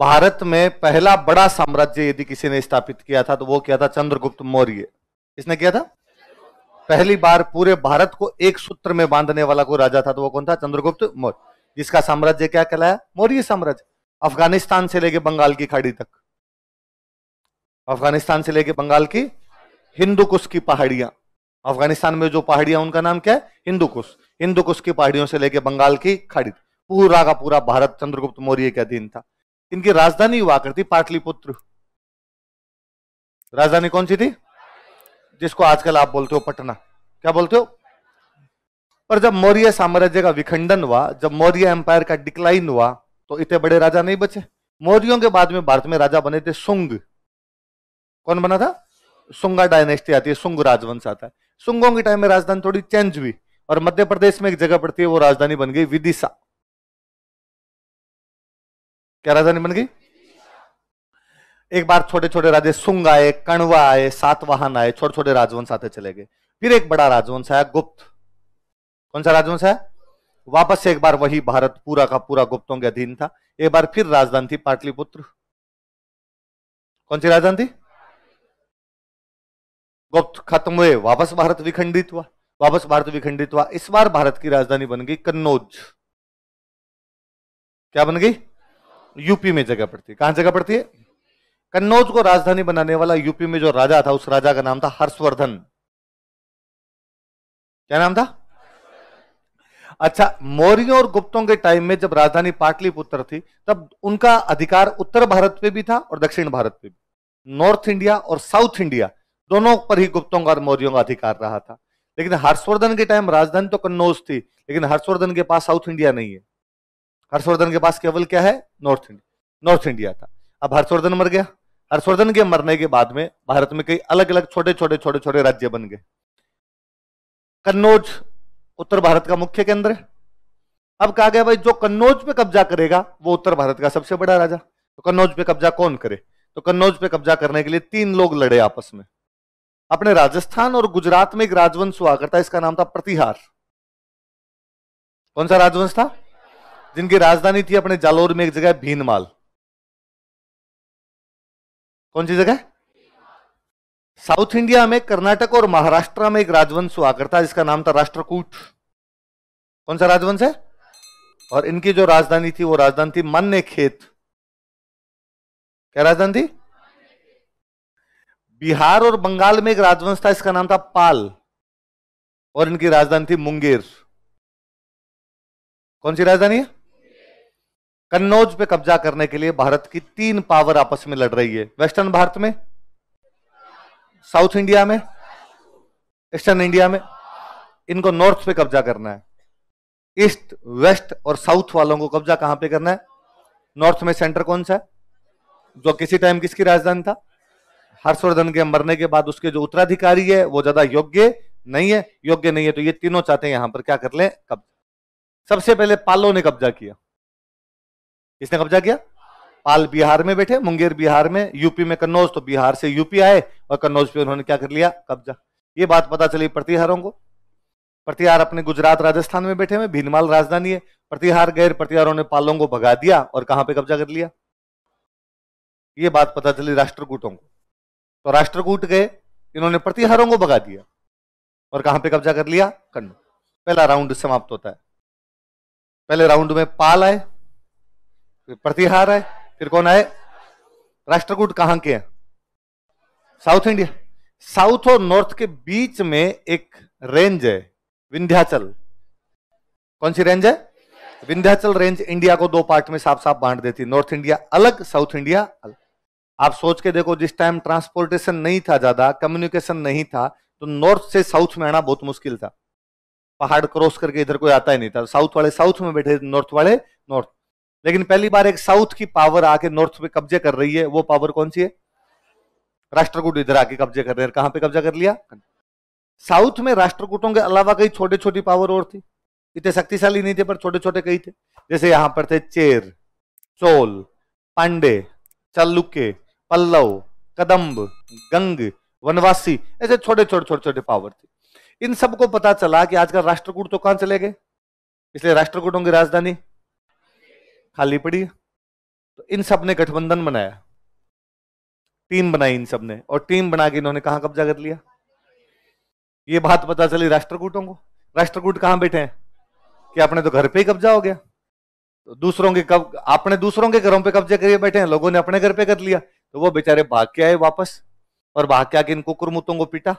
भारत में पहला बड़ा साम्राज्य यदि किसी ने स्थापित किया था तो वो क्या था चंद्रगुप्त मौर्य किसने किया था पहली बार पूरे भारत को एक सूत्र में बांधने वाला कोई राजा था तो वो कौन था चंद्रगुप्त मौर्य जिसका साम्राज्य क्या कहलाया मौर्य साम्राज्य अफगानिस्तान से लेके बंगाल की खाड़ी तक अफगानिस्तान से लेके बंगाल की हिंदू कुश की पहाड़ियां अफगानिस्तान में जो पहाड़ियां उनका नाम क्या है हिंदू कुश हिंदू कुश की पहाड़ियों से लेके बंगाल की खाड़ी पूरा का पूरा भारत चंद्रगुप्त मौर्य के अधीन था इनकी राजधानी हुआ करती पाटलिपुत्र राजधानी कौन सी थी जिसको आजकल आप बोलते हो पटना क्या बोलते हो पर जब मौर्य साम्राज्य का विखंडन हुआ जब मौर्य एम्पायर का डिक्लाइन हुआ तो इतने बड़े राजा नहीं बचे मौर्यों के बाद में भारत में राजा बने थे सुंग कौन बना था सुंगा डायनेस्टी आती है सुंग राजवंश आता है सुंगों के टाइम में राजधानी थोड़ी चेंज हुई और मध्य प्रदेश में एक जगह पड़ती है वो राजधानी बन गई विदिशा क्या राजधानी बन गई एक बार छोटे छोटे राजे सुंग आए कणवा आए सातवाहन आए छोटे छोटे राजवंश आते चले गए फिर एक बड़ा राजवंश आया गुप्त कौन सा राजवंश है वापस एक बार वही भारत पूरा का पूरा गुप्तों के अधीन था एक बार फिर राजधानी थी पाटलिपुत्र कौन सी राजधानी थी गुप्त खत्म हुए वापस भारत विखंडित हुआ वापस भारत विखंडित हुआ इस बार भारत की राजधानी बन गई कन्नौज क्या बन गई यूपी में जगह पड़ती है कहां जगह पड़ती है कन्नौज को राजधानी बनाने वाला यूपी में जो राजा था उस राजा का नाम था हर्षवर्धन क्या नाम था अच्छा मौर्यों और गुप्तों के टाइम में जब राजधानी पाटलिपुत्र थी तब उनका अधिकार उत्तर भारत पे भी था और दक्षिण भारत पे भी नॉर्थ इंडिया और साउथ इंडिया दोनों पर ही गुप्तों का और मौर्यों का अधिकार रहा था लेकिन हर्षवर्धन के टाइम राजधानी तो कन्नौज थी लेकिन हर्षवर्धन के पास साउथ इंडिया नहीं है हर्षवर्धन के पास केवल क्या है नॉर्थ इंडिया नॉर्थ इंडिया था अब हर्षवर्धन मर गया हर्षवर्धन के मरने के बाद में भारत में कई अलग अलग छोटे छोटे छोटे छोटे राज्य बन गए कन्नौज उत्तर भारत का मुख्य केंद्र है अब कहा गया भाई जो कन्नौज पे कब्जा करेगा वो उत्तर भारत का सबसे बड़ा राजा तो कन्नौज पे कब्जा कौन करे तो कन्नौज पे कब्जा करने के लिए तीन लोग लड़े आपस में अपने राजस्थान और गुजरात में एक राजवंश हुआ करता इसका नाम था प्रतिहार कौन सा राजवंश था जिनकी राजधानी थी अपने जालोर में एक जगह भीनमाल कौन सी जगह साउथ इंडिया में कर्नाटक और महाराष्ट्र में एक राजवंश हुआ करता जिसका नाम था राष्ट्रकूट कौन सा राजवंश है और इनकी जो राजधानी थी वो राजधानी थी मन खेत क्या राजधानी थी बिहार और बंगाल में एक राजवंश था इसका नाम था पाल और इनकी राजधानी थी मुंगेर कौन सी राजधानी है कन्नौज पे कब्जा करने के लिए भारत की तीन पावर आपस में लड़ रही है वेस्टर्न भारत में साउथ इंडिया में ईस्टर्न इंडिया में इनको नॉर्थ पे कब्जा करना है ईस्ट वेस्ट और साउथ वालों को कब्जा कहां पे करना है नॉर्थ में सेंटर कौन सा है जो किसी टाइम किसकी राजधानी था हर्षवर्धन के मरने के बाद उसके जो उत्तराधिकारी है वो ज्यादा योग्य नहीं है योग्य नहीं है तो ये तीनों चाहते हैं यहां पर क्या कर लें कब्जा सबसे पहले पालो ने कब्जा किया इसने कब्जा किया पाल बिहार में बैठे मुंगेर बिहार में यूपी में कन्नौज तो बिहार से यूपी आए और कन्नौज पे उन्होंने क्या कर लिया कब्जा ये बात पता चली प्रतिहारों को प्रतिहार अपने गुजरात राजस्थान में बैठे हुए भीनमाल राजधानी है प्रतिहार गैर प्रतिहारों ने पालों को भगा दिया और कहां पे कब्जा कर लिया ये बात पता चली राष्ट्रकूटों को तो राष्ट्रकूट गए इन्होंने प्रतिहारों को भगा दिया और कहां पे कब्जा कर लिया कन्नौज पहला राउंड समाप्त होता है पहले राउंड में पाल आए प्रतिहार है फिर कौन आए राष्ट्रकूट कहां के हैं साउथ इंडिया साउथ और नॉर्थ के बीच में एक रेंज है विंध्याचल कौन सी रेंज है विंध्याचल रेंज इंडिया को दो पार्ट में साफ साफ बांट देती नॉर्थ इंडिया अलग साउथ इंडिया अलग आप सोच के देखो जिस टाइम ट्रांसपोर्टेशन नहीं था ज्यादा कम्युनिकेशन नहीं था तो नॉर्थ से साउथ में आना बहुत मुश्किल था पहाड़ क्रॉस करके इधर कोई आता ही नहीं था साउथ वाले साउथ में बैठे नॉर्थ वाले नॉर्थ लेकिन पहली बार एक साउथ की पावर आके नॉर्थ पे कब्जे कर रही है वो पावर कौन सी है राष्ट्रकूट इधर आके कब्जे कर रहे हैं कहां पे कब्जा कर लिया साउथ में राष्ट्रकूटों के अलावा कई छोटे छोटी पावर और थी इतने शक्तिशाली नहीं थे पर छोटे छोटे कई थे जैसे यहां पर थे चेर चोल पांडे चालुक्य पल्लव कदम्ब गंग वनवासी ऐसे छोटे छोटे छोटे छोटे पावर थे इन सबको पता चला कि आजकल राष्ट्रकूट तो कहां चले गए इसलिए राष्ट्रकूटों की राजधानी खाली पड़ी तो इन सब ने गठबंधन बनाया टीम बनाई इन सब ने और टीम बना के इन्होंने कहा कब्जा कर लिया ये बात पता चली राष्ट्रकूटों को राष्ट्रकूट कहाँ बैठे हैं कि अपने तो घर पे ही कब्जा हो गया तो दूसरों के कब आपने दूसरों के घरों पे कब्जे करिए बैठे हैं लोगों ने अपने घर पे कर लिया तो वो बेचारे भाग के आए वापस और भाग के आके इन कुकुरमुतों को पीटा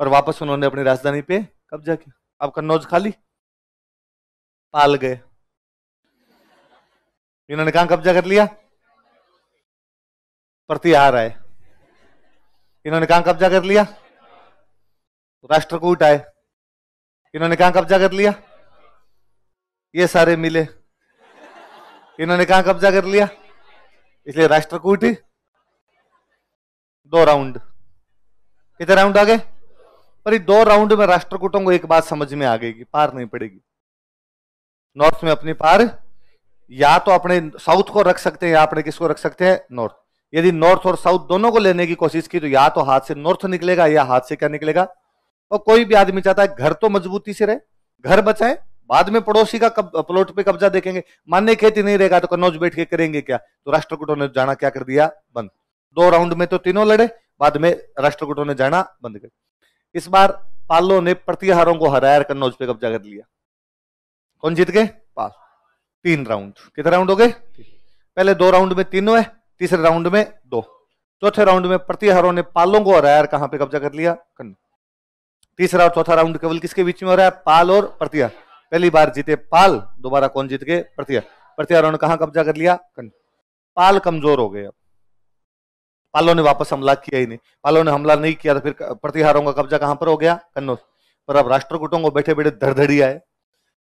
और वापस उन्होंने अपनी राजधानी पे कब्जा किया अब कन्नौज खाली पाल गए इन्होंने कहा कब्जा कर लिया प्रतिहार आए इन्होंने कहा कब्जा कर लिया राष्ट्रकूट आए इन्होंने कहा कब्जा कर लिया ये सारे मिले इन्होंने कहा कब्जा कर लिया इसलिए राष्ट्रकूट दो राउंड कितने राउंड आ गए पर दो राउंड में राष्ट्रकूटों को एक बात समझ में आ गई पार नहीं पड़ेगी नॉर्थ में अपनी पार या तो अपने साउथ को रख सकते हैं या अपने किसको रख सकते हैं नॉर्थ यदि नॉर्थ और साउथ दोनों को लेने की कोशिश की तो या तो हाथ से नॉर्थ निकलेगा या हाथ से क्या निकलेगा और कोई भी आदमी चाहता है घर तो मजबूती से रहे घर बचाए बाद में पड़ोसी का कब, प्लॉट पे कब्जा देखेंगे मान्य खेती नहीं रहेगा तो कन्नौज बैठ के करेंगे क्या तो राष्ट्रकूटों ने जाना क्या कर दिया बंद दो राउंड में तो तीनों लड़े बाद में राष्ट्रकूटों ने जाना बंद कर इस बार पालो ने प्रतिहारों को हराया कन्नौज पे कब्जा कर लिया कौन जीत गए पाल तीन राउंड कितने राउंड हो गए पहले दो राउंड में तीन हुए तीसरे राउंड में दो चौथे राउंड में प्रतिहारों ने पालों को हराया कहां पे कब्जा कर लिया कन्नू तीसरा और चौथा राउंड केवल किसके बीच में हो रहा है पाल और प्रतिहार पहली बार जीते पाल दोबारा कौन जीत गए प्रतिहार प्रतिहारों ने कहा कब्जा कर लिया कन्नू पाल कमजोर हो गए अब पालों ने वापस हमला किया ही नहीं पालों ने हमला नहीं किया तो फिर प्रतिहारों का कब्जा कहां पर हो गया कन्नौज पर अब राष्ट्रकूटों को बैठे बैठे धड़धड़ी आए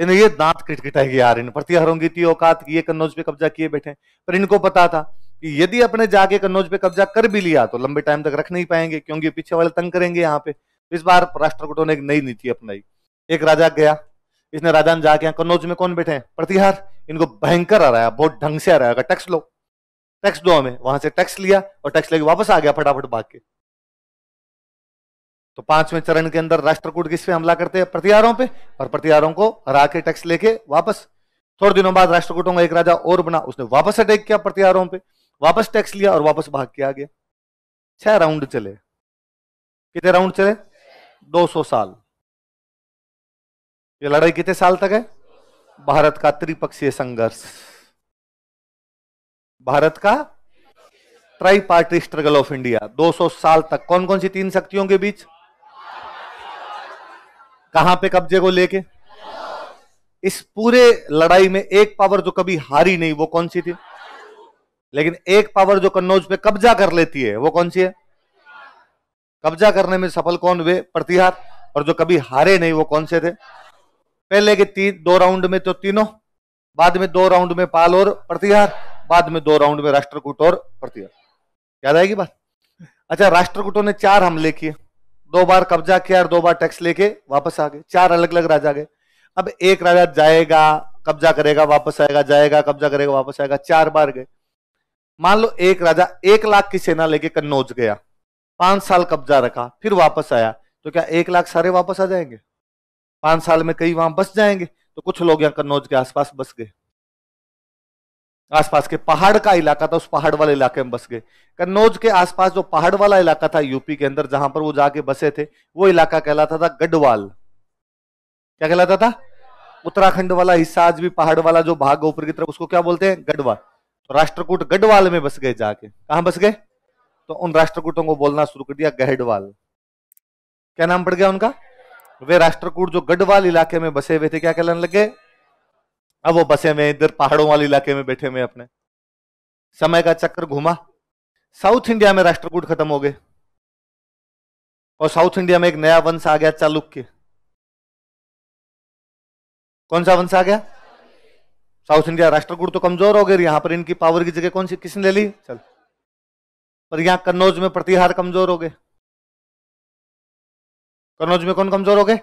इन ये दांत किटकिटाएगी यार इन प्रतिहारों की औकात ये कन्नौज पे कब्जा किए बैठे पर इनको पता था कि यदि अपने जाके कन्नौज पे कब्जा कर भी लिया तो लंबे टाइम तक रख नहीं पाएंगे क्योंकि पीछे वाले तंग करेंगे यहाँ पे तो इस बार राष्ट्रकूटों ने एक नई नीति अपनाई एक राजा गया इसने राजा ने जाके कन्नौज में कौन बैठे हैं प्रतिहार इनको भयंकर आ रहा है बहुत ढंग से आ रहा है टैक्स लो टैक्स दो हमें वहां से टैक्स लिया और टैक्स लेके वापस आ गया फटाफट भाग के तो पांचवें चरण के अंदर राष्ट्रकूट किस पे हमला करते हैं प्रतिहारों पे और प्रतिहारों को हरा के टैक्स लेके वापस थोड़े दिनों बाद राष्ट्रकूटों का एक राजा और बना उसने वापस अटैक किया प्रतिहारों पे वापस टैक्स लिया और वापस भाग के आ गया छह राउंड चले कितने राउंड चले सौ साल ये लड़ाई कितने साल तक है भारत का त्रिपक्षीय संघर्ष भारत का tri party struggle of India 200 साल तक कौन कौन सी तीन शक्तियों के बीच कहां पे कब्जे को लेके इस पूरे लड़ाई में एक पावर जो कभी हारी नहीं वो कौन सी थी लेकिन एक पावर जो कन्नौज पे कब्जा कर लेती है वो कौन सी है कब्जा करने में सफल कौन हुए प्रतिहार और जो कभी हारे नहीं वो कौन से थे पहले के तीन दो राउंड में तो तीनों बाद में दो राउंड में पाल और प्रतिहार बाद में दो राउंड में राष्ट्रकूट और प्रतिहार याद आएगी बात अच्छा राष्ट्रकूटों ने चार हमले किए दो बार कब्जा किया और दो बार टैक्स लेके वापस आ गए चार अलग अलग राजा गए अब एक राजा जाएगा कब्जा करेगा वापस आएगा जाएगा कब्जा करेगा वापस आएगा चार बार गए मान लो एक राजा एक लाख की सेना लेके कन्नौज गया पांच साल कब्जा रखा फिर वापस आया तो क्या एक लाख सारे वापस आ जाएंगे पांच साल में कई वहां बस जाएंगे तो कुछ लोग यहाँ कन्नौज के आसपास बस गए आसपास के पहाड़ का इलाका था उस पहाड़ वाले इलाके में बस गए कन्नौज के आसपास जो पहाड़ वाला इलाका था यूपी के अंदर जहां पर वो जाके बसे थे वो इलाका कहलाता था गढ़वाल क्या कहलाता था उत्तराखंड वाला हिस्सा आज भी पहाड़ वाला जो भाग ऊपर की तरफ उसको क्या बोलते हैं गढ़वाल तो राष्ट्रकूट गढ़वाल में बस गए जाके कहा बस गए तो उन राष्ट्रकूटों को बोलना शुरू कर दिया गहडवाल क्या नाम पड़ गया उनका वे राष्ट्रकूट जो गढ़वाल इलाके में बसे हुए थे क्या कहलाने लगे अब वो बसे में इधर पहाड़ों वाले इलाके में बैठे हुए अपने समय का चक्कर घुमा साउथ इंडिया में राष्ट्रकूट खत्म हो गए और साउथ इंडिया में एक नया वंश आ गया चालुक्य कौन सा वंश आ गया साउथ इंडिया राष्ट्रकूट तो कमजोर हो गए यहां पर इनकी पावर की जगह कौन सी किसने ले ली चल पर यहां कन्नौज में प्रतिहार कमजोर हो गए कन्नौज में कौन कमजोर हो गए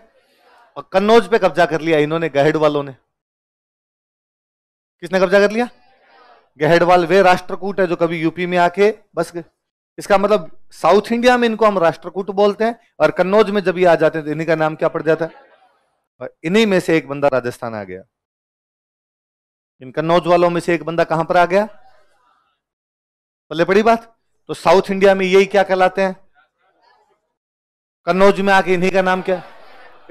और कन्नौज पे कब्जा कर लिया इन्होंने गहड वालों ने किसने कब्जा कर लिया गहडवाल वे राष्ट्रकूट है जो कभी यूपी में आके बस गए इसका मतलब साउथ इंडिया में इनको हम राष्ट्रकूट बोलते हैं और कन्नौज में जब ये आ जाते हैं तो इन्हीं का नाम क्या पड़ जाता है और इन्हीं में से एक बंदा राजस्थान आ गया इन कन्नौज वालों में से एक बंदा कहां पर आ गया पल्ले पड़ी बात तो साउथ इंडिया में यही क्या कहलाते हैं कन्नौज में आके इन्हीं का नाम क्या है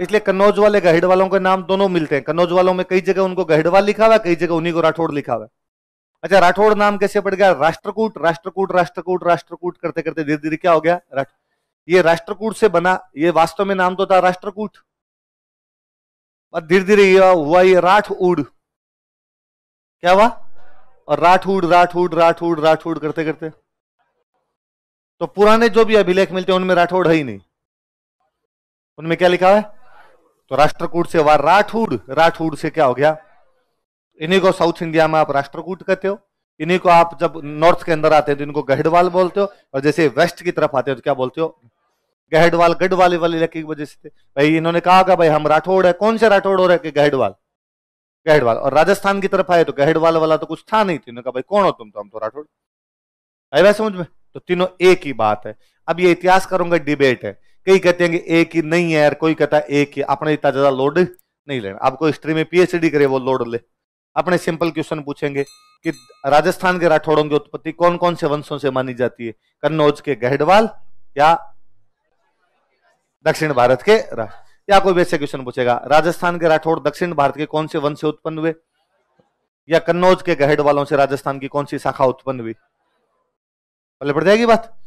इसलिए कन्नौज वाले गहिड़ वालों के नाम दोनों मिलते हैं कन्नौज वालों में कई जगह उनको गहिड़वाल लिखा हुआ कई जगह उन्हीं को राठौड़ लिखा हुआ अच्छा राठौड़ नाम कैसे पड़ गया राष्ट्रकूट राष्ट्रकूट राष्ट्रकूट राष्ट्रकूट करते करते धीरे धीरे क्या हो गया ये राष्ट्रकूट से बना ये वास्तव में नाम तो था राष्ट्रकूट और धीरे धीरे ये हुआ ये राठौड़ क्या हुआ और राठौड़ राठौड़ राठौड़ राठौड़ करते करते तो पुराने जो भी अभिलेख मिलते हैं उनमें राठौड़ है ही नहीं उनमें क्या लिखा है तो राष्ट्रकूट से वहां राठौड़ राठौड़ से क्या हो गया इन्हीं को साउथ इंडिया में आप राष्ट्रकूट कहते हो इन्हीं को आप जब नॉर्थ के अंदर आते हैं तो इनको गहडवाल बोलते हो और जैसे वेस्ट की तरफ आते हो तो क्या बोलते हो गहडवाल गढ़वाले वाले इलाके की वजह से भाई इन्होंने कहा कि भाई हम राठौड़ है कौन से राठौड़ हो रहे गहडवाल गहडवाल और राजस्थान की तरफ आए तो गहडवाल वाला तो कुछ था नहीं था उन्होंने कहा भाई कौन हो तुम तो हम तो राठौड़ आई वैसे समझ में तो तीनों एक ही बात है अब ये इतिहास करूंगा डिबेट है कई कहते हैं कि एक ही नहीं है यार कोई कहता है एक ही अपने इतना ज़्यादा लोड नहीं लेना आपको हिस्ट्री में पीएचडी करे वो लोड ले अपने सिंपल क्वेश्चन पूछेंगे कि राजस्थान के राठौड़ों की उत्पत्ति कौन कौन से वंशों से मानी जाती है कन्नौज के गहडवाल या दक्षिण भारत के या कोई वैसे क्वेश्चन पूछेगा राजस्थान के राठौड़ दक्षिण भारत के कौन से वंश से उत्पन्न हुए या कन्नौज के गहड वालों से राजस्थान की कौन सी शाखा उत्पन्न हुई पहले पड़ जाएगी बात